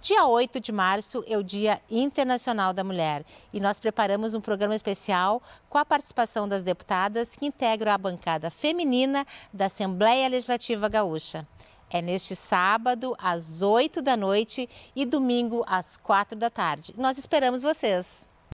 Dia 8 de março é o Dia Internacional da Mulher e nós preparamos um programa especial com a participação das deputadas que integram a bancada feminina da Assembleia Legislativa Gaúcha. É neste sábado, às 8 da noite e domingo, às 4 da tarde. Nós esperamos vocês!